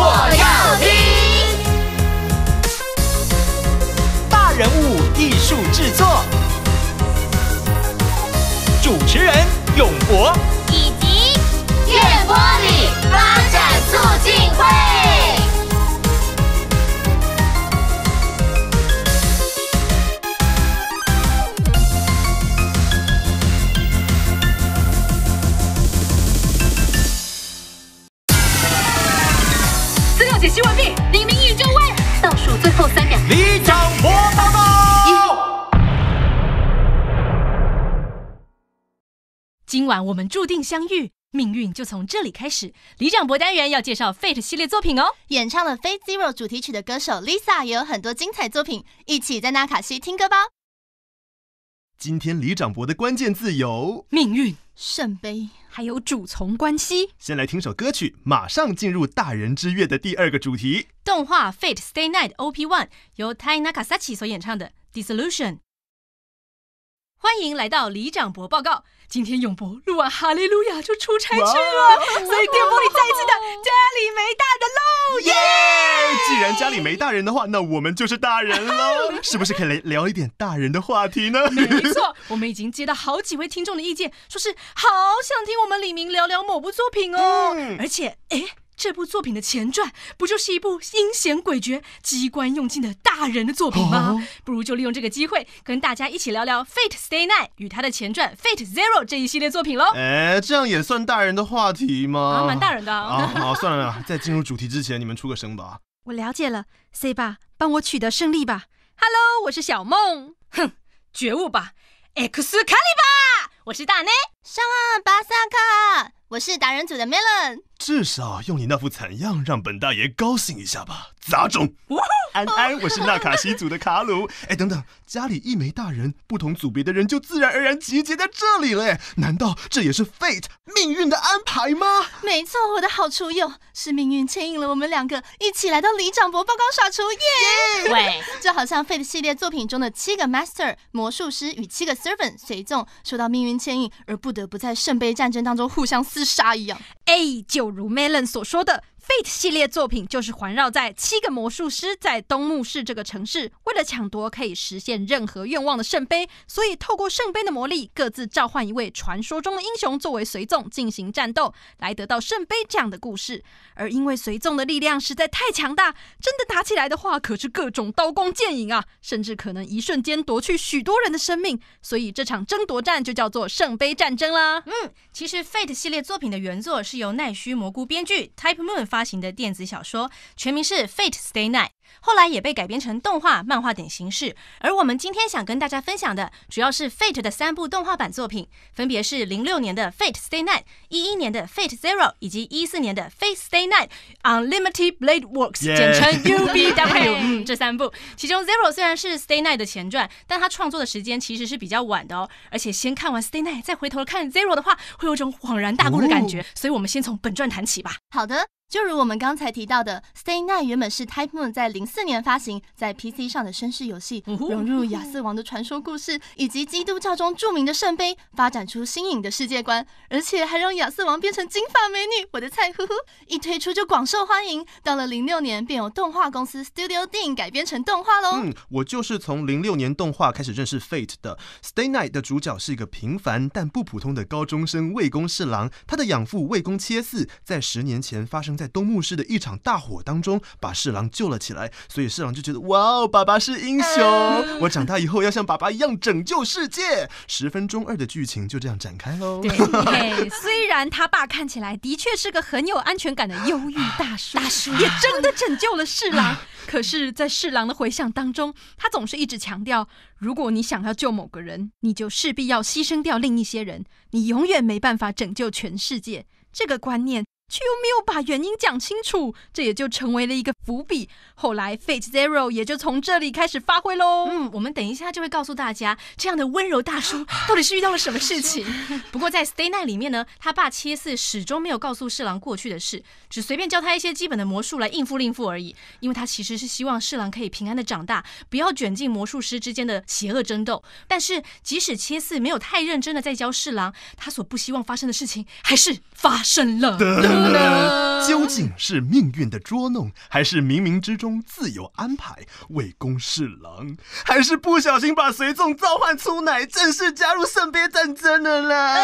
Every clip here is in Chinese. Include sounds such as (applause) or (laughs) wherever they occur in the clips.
我要听大人物艺术制作，主持人永博以及电波里发展促进会。完毕，李明宇就位，倒数最后三秒。李长博，宝宝，今晚我们注定相遇，命运就从这里开始。李长博单元要介绍 Fate 系列作品哦，演唱了 Fate Zero 主题曲的歌手 Lisa 也有很多精彩作品，一起在纳卡西听歌吧。今天李长博的关键字有命运、圣杯，还有主从关系。先来听首歌曲，马上进入《大人之月》的第二个主题。动画《Fate Stay Night》OP1 由 Tainaka s a c h i 所演唱的《Dissolution》。欢迎来到李长博报告。今天永博录完哈利路亚就出差去了，所以电波里再一次的家里没大人喽耶！既然家里没大人的话，那我们就是大人喽，(laughs) 是不是可以来聊一点大人的话题呢？没错，我们已经接到好几位听众的意见，说是好想听我们李明聊聊某部作品哦，而且诶。这部作品的前传不就是一部阴险诡谲、机关用尽的大人的作品吗？不如就利用这个机会，跟大家一起聊聊 Fate Stay Night 与它的前传 Fate Zero 这一系列作品喽。哎，这样也算大人的话题吗？啊，蛮大人的。啊，好，算了，在进入主题之前，你们出个声吧。(laughs) 我了解了，C 吧，帮我取得胜利吧。Hello，我是小梦。哼，觉悟吧 x 卡里巴，我是大内。上岸巴萨卡。我是达人组的 Melon。至少用你那副惨样让本大爷高兴一下吧，杂种！安安，我是纳卡西组的卡鲁。(laughs) 哎，等等，家里一枚大人，不同组别的人就自然而然集结在这里了。难道这也是 Fate 命运的安排吗？没错，我的好厨友，是命运牵引了我们两个一起来到李长伯报告耍厨耶。喂，就好像 Fate 系列作品中的七个 Master 魔术师与七个 Servant 随众受到命运牵引而不得不在圣杯战争当中互相厮杀一样。A 就如 Melon 所说的。Fate 系列作品就是环绕在七个魔术师在东木市这个城市，为了抢夺可以实现任何愿望的圣杯，所以透过圣杯的魔力，各自召唤一位传说中的英雄作为随从进行战斗，来得到圣杯这样的故事。而因为随从的力量实在太强大，真的打起来的话可是各种刀光剑影啊，甚至可能一瞬间夺去许多人的生命。所以这场争夺战就叫做圣杯战争啦。嗯，其实 Fate 系列作品的原作是由奈须蘑菇编剧，Type Moon 发。发行的电子小说，全名是《Fate Stay Night》。后来也被改编成动画、漫画等形式。而我们今天想跟大家分享的，主要是 Fate 的三部动画版作品，分别是零六年的 Fate Stay Night、一一年的 Fate Zero 以及一四年的 Fate Stay Night Unlimited Blade Works，简称 UBW。嗯，这三部，其中 Zero 虽然是 Stay Night 的前传，但它创作的时间其实是比较晚的哦。而且先看完 Stay Night 再回头看 Zero 的话，会有种恍然大悟的感觉。所以我们先从本传谈起吧。好的，就如我们刚才提到的，Stay Night 原本是 Type Moon 在零四年发行在 PC 上的绅士游戏，融入亚瑟王的传说故事以及基督教中著名的圣杯，发展出新颖的世界观，而且还让亚瑟王变成金发美女。我的菜，呼呼，一推出就广受欢迎。到了零六年，便有动画公司 Studio 电影改编成动画喽。嗯，我就是从零六年动画开始认识 Fate 的 Stay Night 的主角是一个平凡但不普通的高中生卫宫士郎，他的养父卫宫切嗣在十年前发生在东牧市的一场大火当中把士郎救了起来。所以侍郎就觉得，哇哦，爸爸是英雄，我长大以后要像爸爸一样拯救世界。十分钟二的剧情就这样展开喽。虽然他爸看起来的确是个很有安全感的忧郁大叔，大叔也真的拯救了侍郎，可是，在侍郎的回想当中，他总是一直强调，如果你想要救某个人，你就势必要牺牲掉另一些人，你永远没办法拯救全世界。这个观念。却又没有把原因讲清楚，这也就成为了一个伏笔。后来 Fate Zero 也就从这里开始发挥喽。嗯，我们等一下就会告诉大家，这样的温柔大叔 (laughs) 到底是遇到了什么事情。不过在 Stay Night 里面呢，他爸切四始终没有告诉侍郎过去的事，只随便教他一些基本的魔术来应付令父而已。因为他其实是希望侍郎可以平安的长大，不要卷进魔术师之间的邪恶争斗。但是即使切四没有太认真的在教侍郎，他所不希望发生的事情还是发生了。究竟是命运的捉弄，还是冥冥之中自有安排？魏公侍郎，还是不小心把随众召唤出来，正式加入圣杯战争的呢？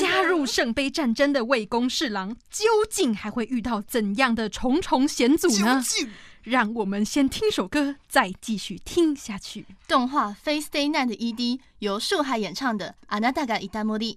加入圣杯战争的魏公侍郎，究竟还会遇到怎样的重重险阻呢？让我们先听首歌，再继续听下去。动画《Face Day Night》的 ED，由树海演唱的《安娜大概一旦茉莉》。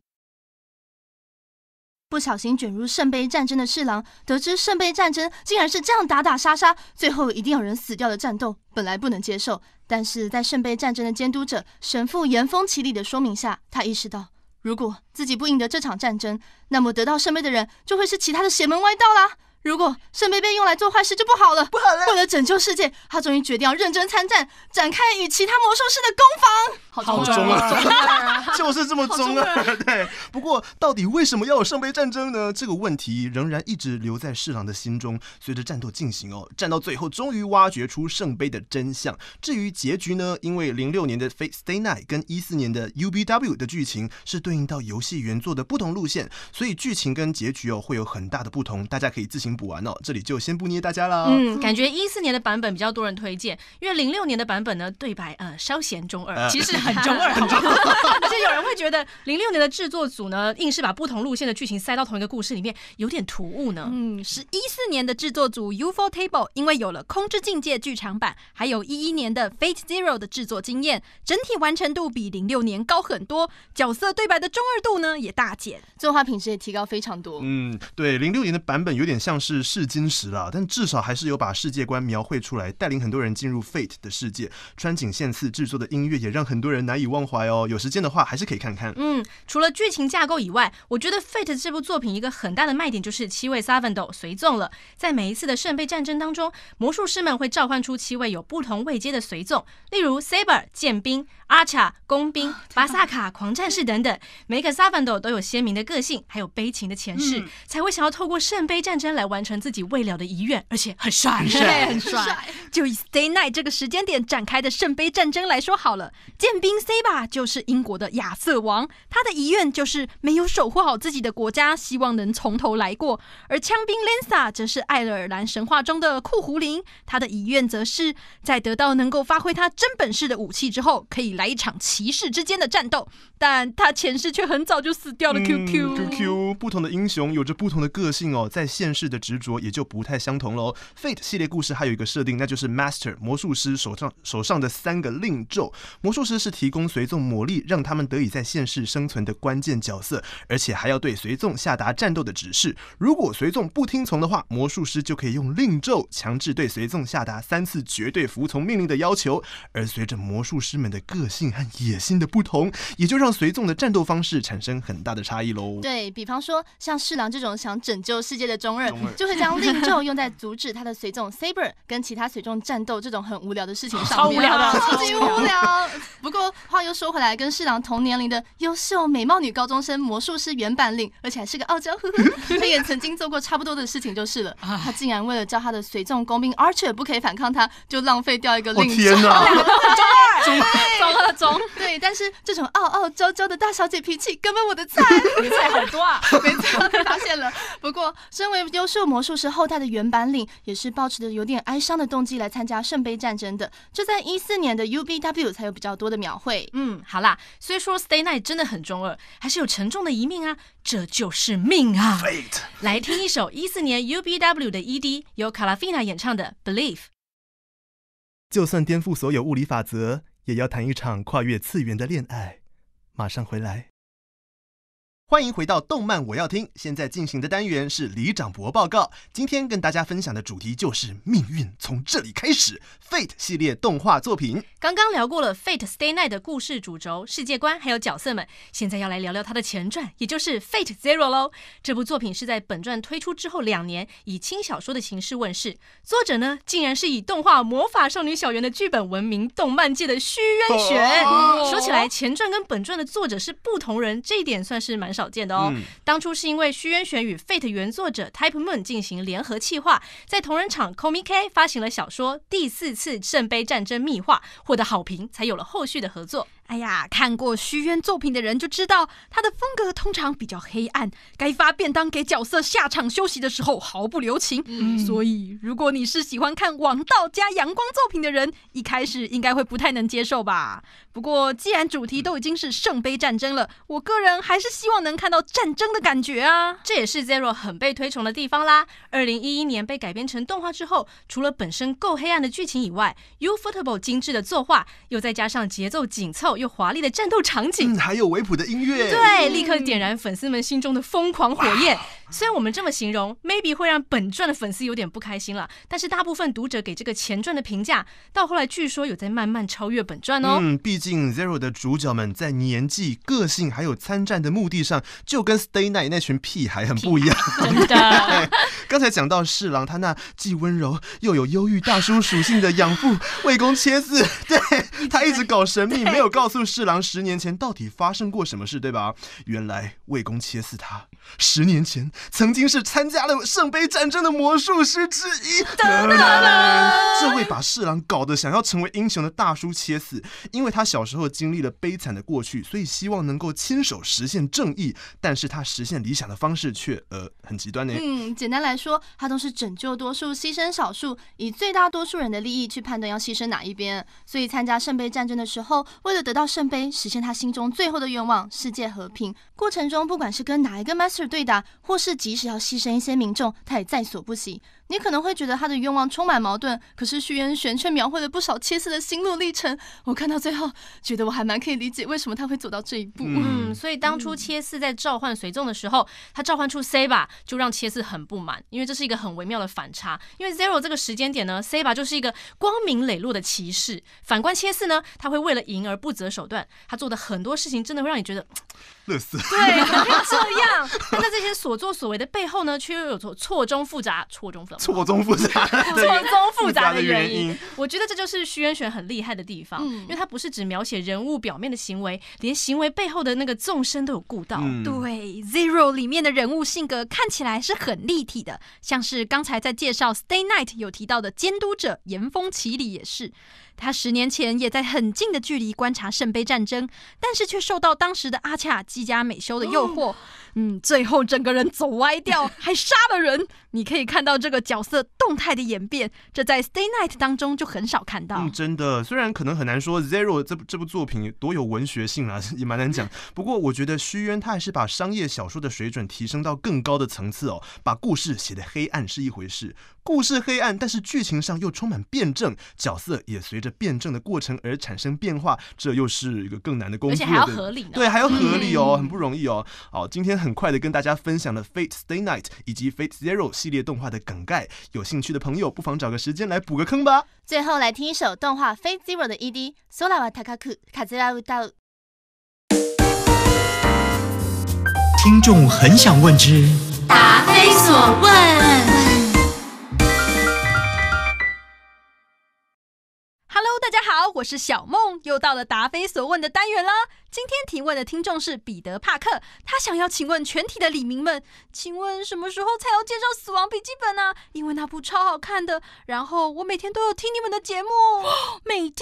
不小心卷入圣杯战争的侍郎，得知圣杯战争竟然是这样打打杀杀，最后一定有人死掉的战斗，本来不能接受。但是在圣杯战争的监督者神父严风齐礼的说明下，他意识到，如果自己不赢得这场战争，那么得到圣杯的人就会是其他的邪门歪道啦。如果圣杯被用来做坏事，就不好了。不好了！为了拯救世界，他终于决定要认真参战，展开与其他魔术师的攻防。好忠啊，(laughs) 就是这么中啊，(laughs) 对。不过到底为什么要有圣杯战争呢？这个问题仍然一直留在侍郎的心中。随着战斗进行哦，战到最后，终于挖掘出圣杯的真相。至于结局呢？因为零六年的《Stay Night》跟一四年的《UBW》的剧情是对应到游戏原作的不同路线，所以剧情跟结局哦会有很大的不同。大家可以自行补完哦。这里就先不捏大家了。嗯，感觉一四年的版本比较多人推荐，因为零六年的版本呢对白呃稍显中二，其实。很中二，很中二。而且 (laughs) 有人会觉得零六年的制作组呢，硬是把不同路线的剧情塞到同一个故事里面，有点突兀呢。嗯，是一四年的制作组 u f o t a b l e 因为有了《空之境界》剧场版，还有一一年的 Fate Zero 的制作经验，整体完成度比零六年高很多，角色对白的中二度呢也大减，作画品质也提高非常多。嗯，对，零六年的版本有点像是试金石了，但至少还是有把世界观描绘出来，带领很多人进入 Fate 的世界。川井宪次制作的音乐也让很多。人难以忘怀哦，有时间的话还是可以看看。嗯，除了剧情架构以外，我觉得 Fate 这部作品一个很大的卖点就是七位 s a v a n d o 随从了，在每一次的圣杯战争当中，魔术师们会召唤出七位有不同位阶的随从，例如 Saber 剑兵、Archer 工兵、巴萨卡狂战士等等，每个 s a v a n d o 都有鲜明的个性，还有悲情的前世，才会想要透过圣杯战争来完成自己未了的遗愿，而且很帅，很帅，很帅。就以 Day Night 这个时间点展开的圣杯战争来说好了，剑。冰 C 吧就是英国的亚瑟王，他的遗愿就是没有守护好自己的国家，希望能从头来过。而枪兵 l e n s a 则是爱尔兰神话中的库胡林，他的遗愿则是在得到能够发挥他真本事的武器之后，可以来一场骑士之间的战斗。但他前世却很早就死掉了。Q Q Q Q，不同的英雄有着不同的个性哦，在现世的执着也就不太相同喽。Fate 系列故事还有一个设定，那就是 Master 魔术师手上手上的三个令咒，魔术师是。提供随从魔力，让他们得以在现世生存的关键角色，而且还要对随从下达战斗的指示。如果随从不听从的话，魔术师就可以用令咒强制对随从下达三次绝对服从命令的要求。而随着魔术师们的个性和野心的不同，也就让随从的战斗方式产生很大的差异喽。对比方说，像侍郎这种想拯救世界的中忍，就会将令咒用在阻止他的随从 Saber 跟其他随从战斗这种很无聊的事情上面。超无聊的，(laughs) 超级无聊。不过。话又说回来，跟侍郎同年龄的优秀美貌女高中生魔术师原版领，而且还是个傲娇，呵呵，他也曾经做过差不多的事情，就是了。他竟然为了叫他的随从工兵，而且不可以反抗，他就浪费掉一个令。天 (laughs) 哪，中二，中二，中二，中。对，但是这种傲傲娇娇的大小姐脾气根本我的菜。你菜好多啊，没错，发现了。不过，身为优秀魔术师后代的原版领，也是保持着有点哀伤的动机来参加圣杯战争的。这在一四年的 UBW 才有比较多的秒。会，嗯，好啦，虽说 Stay Night 真的很中二，还是有沉重的一面啊，这就是命啊。来听一首一四年 UBW 的 ED，由 c a 菲 a f i n a 演唱的 Believe。就算颠覆所有物理法则，也要谈一场跨越次元的恋爱。马上回来。欢迎回到动漫我要听，现在进行的单元是李长博报告。今天跟大家分享的主题就是《命运从这里开始》Fate 系列动画作品。刚刚聊过了《Fate Stay Night》的故事主轴、世界观还有角色们，现在要来聊聊它的前传，也就是《Fate Zero》喽。这部作品是在本传推出之后两年，以轻小说的形式问世。作者呢，竟然是以动画《魔法少女小圆》的剧本闻名动漫界的虚渊玄。说起来，前传跟本传的作者是不同人，这一点算是蛮少。少见的哦。当初是因为虚渊玄与 Fate 原作者 Type Moon 进行联合企划，在同人厂 ComiK 发行了小说《第四次圣杯战争秘话》，获得好评，才有了后续的合作。哎呀，看过虚渊作品的人就知道，他的风格通常比较黑暗。该发便当给角色下场休息的时候毫不留情。所以，如果你是喜欢看王道加阳光作品的人，一开始应该会不太能接受吧？不过，既然主题都已经是圣杯战争了，我个人还是希望能看到战争的感觉啊。这也是 Zero 很被推崇的地方啦。二零一一年被改编成动画之后，除了本身够黑暗的剧情以外，Ufotable 精致的作画，又再加上节奏紧凑。又华丽的战斗场景，还有维普的音乐，对，立刻点燃粉丝们心中的疯狂火焰。虽然我们这么形容，maybe 会让本传的粉丝有点不开心了，但是大部分读者给这个前传的评价，到后来据说有在慢慢超越本传哦。嗯，毕竟 Zero 的主角们在年纪、个性还有参战的目的上，就跟 Stay Night 那群屁孩很不一样。真的，(laughs) 刚才讲到侍郎，他那既温柔又有忧郁大叔属性的养父魏 (laughs) 公切字，对 (laughs) 他一直搞神秘，没有告。告诉侍郎，十年前到底发生过什么事，对吧？原来魏公切死他。十年前曾经是参加了圣杯战争的魔术师之一。这位把侍郎搞得想要成为英雄的大叔切死，因为他小时候经历了悲惨的过去，所以希望能够亲手实现正义。但是他实现理想的方式却呃很极端呢。嗯，简单来说，他都是拯救多数，牺牲少数，以最大多数人的利益去判断要牺牲哪一边。所以参加圣杯战争的时候，为了得。到圣杯，实现他心中最后的愿望——世界和平。过程中，不管是跟哪一个 master 对打，或是即使要牺牲一些民众，他也在所不惜。你可能会觉得他的愿望充满矛盾，可是徐元玄却描绘了不少切嗣的心路历程。我看到最后，觉得我还蛮可以理解为什么他会走到这一步。嗯，所以当初切嗣在召唤随众的时候，他召唤出 s 吧，b a 就让切嗣很不满，因为这是一个很微妙的反差。因为 Zero 这个时间点呢 s 吧 b a 就是一个光明磊落的骑士，反观切嗣呢，他会为了赢而不择手段，他做的很多事情真的会让你觉得。热死！对，还要这样。(laughs) 那这些所作所为的背后呢，却又有错错综复杂、错综杂、错综复杂、错综复杂的原因。我觉得这就是徐元雪很厉害的地方，因为他不是只描写人物表面的行为，连行为背后的那个纵深都有顾到。对，《Zero》里面的人物性格看起来是很立体的，像是刚才在介绍《Stay Night》有提到的监督者严峰奇里也是。他十年前也在很近的距离观察圣杯战争，但是却受到当时的阿恰基加美修的诱惑，嗯，最后整个人走歪掉，还杀了人。你可以看到这个角色动态的演变，这在《Stay Night》当中就很少看到。嗯，真的，虽然可能很难说《Zero》这这部作品多有文学性啊，也蛮难讲。不过我觉得虚渊他还是把商业小说的水准提升到更高的层次哦，把故事写的黑暗是一回事，故事黑暗，但是剧情上又充满辩证，角色也随。着辩证的过程而产生变化，这又是一个更难的工作，而且还要合理。对，还要合理哦，很不容易哦。好，今天很快的跟大家分享了 Fate Stay Night 以及 Fate Zero 系列动画的梗概，有兴趣的朋友不妨找个时间来补个坑吧。最后来听一首动画 Fate Zero 的 E.D. 听众很想问之，答非所问。Hello 大家好，我是小梦，又到了答非所问的单元了。今天提问的听众是彼得·帕克，他想要请问全体的李民们，请问什么时候才要介绍《死亡笔记本》呢？因为那部超好看的。然后我每天都有听你们的节目，每天。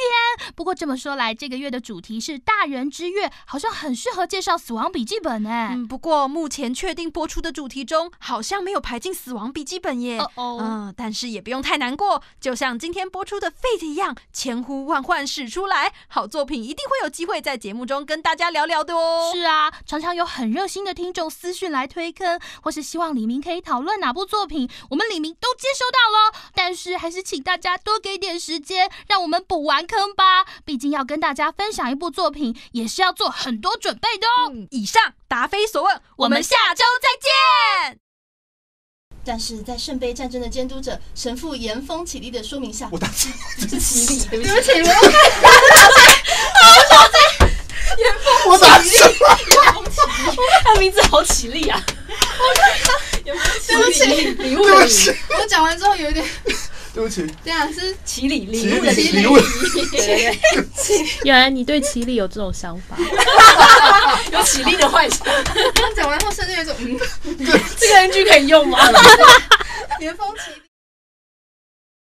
不过这么说来，这个月的主题是大人之月，好像很适合介绍《死亡笔记本》呢。嗯，不过目前确定播出的主题中，好像没有排进《死亡笔记本》耶。哦哦。嗯，但是也不用太难过，就像今天播出的《Fate》一样，前。呼唤始出来，好作品一定会有机会在节目中跟大家聊聊的哦。是啊，常常有很热心的听众私讯来推坑，或是希望李明可以讨论哪部作品，我们李明都接收到了。但是还是请大家多给点时间，让我们补完坑吧。毕竟要跟大家分享一部作品，也是要做很多准备的哦。以上答非所问，我们下周再见。但是在圣杯战争的监督者神父严峰起立的说明下，我打 (laughs) 是起立，(laughs) 对不起，对不起，我开，(laughs) 我不说再见，严峰，我道歉，严峰起立，他名字好起立啊，我靠，严峰起立，礼物的礼，不我讲完之后有一点。对不起，这样是起立立，不的。起立。原来你对起立有这种想法，(laughs) 有起立的幻想。讲完后甚至有种，嗯，(laughs) 这个 N G 可以用吗？严 (laughs) 峰起